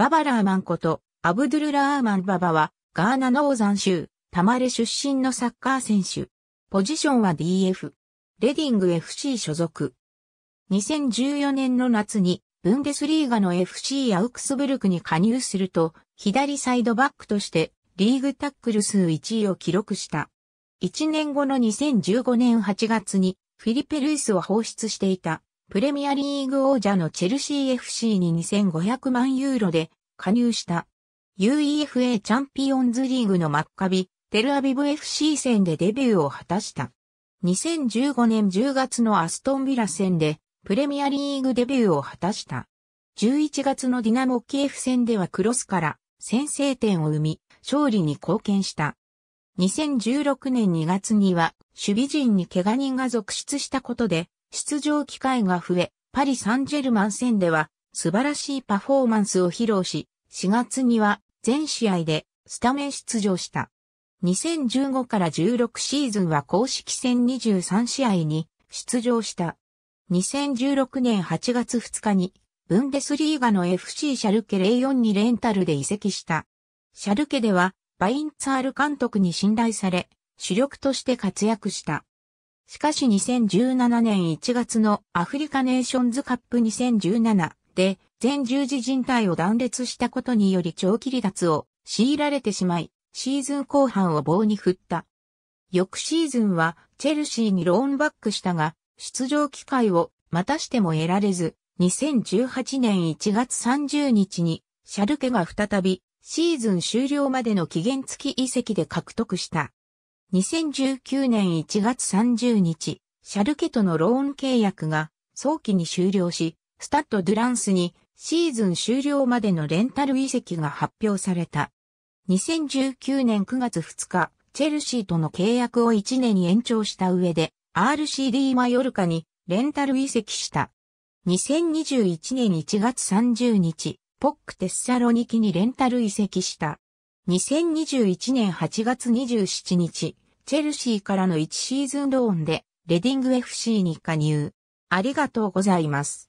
ババラーマンこと、アブドゥルラーマンババは、ガーナのオザン州、タマレ出身のサッカー選手。ポジションは DF。レディング FC 所属。2014年の夏に、ブンデスリーガの FC アウクスブルクに加入すると、左サイドバックとして、リーグタックル数1位を記録した。1年後の2015年8月に、フィリペ・ルイスを放出していた、プレミアリーグ王者のチェルシー FC に2500万ユーロで加入した。UEFA チャンピオンズリーグのマッカビ、テルアビブ FC 戦でデビューを果たした。2015年10月のアストンビラ戦でプレミアリーグデビューを果たした。11月のディナモキエフ戦ではクロスから先制点を生み、勝利に貢献した。2016年2月には守備陣に怪我人が続出したことで出場機会が増え、パリ・サンジェルマン戦では素晴らしいパフォーマンスを披露し、4月には全試合でスタメン出場した。2015から16シーズンは公式戦23試合に出場した。2016年8月2日にブンデスリーガの FC シャルケ04にレンタルで移籍した。シャルケではバインツァール監督に信頼され、主力として活躍した。しかし2017年1月のアフリカネーションズカップ2017て、全十字靭帯を断裂したことにより長期離脱を強いられてしまい、シーズン後半を棒に振った。翌シーズンはチェルシーにローンバックしたが、出場機会をまたしても得られず、2018年1月30日にシャルケが再びシーズン終了までの期限付き移籍で獲得した。2019年1月30日、シャルケとのローン契約が早期に終了し、スタッド・ドゥ・ランスにシーズン終了までのレンタル移籍が発表された。2019年9月2日、チェルシーとの契約を1年に延長した上で、RCD マヨルカにレンタル移籍した。2021年1月30日、ポックテッサロニキにレンタル移籍した。2021年8月27日、チェルシーからの1シーズンローンで、レディング FC に加入。ありがとうございます。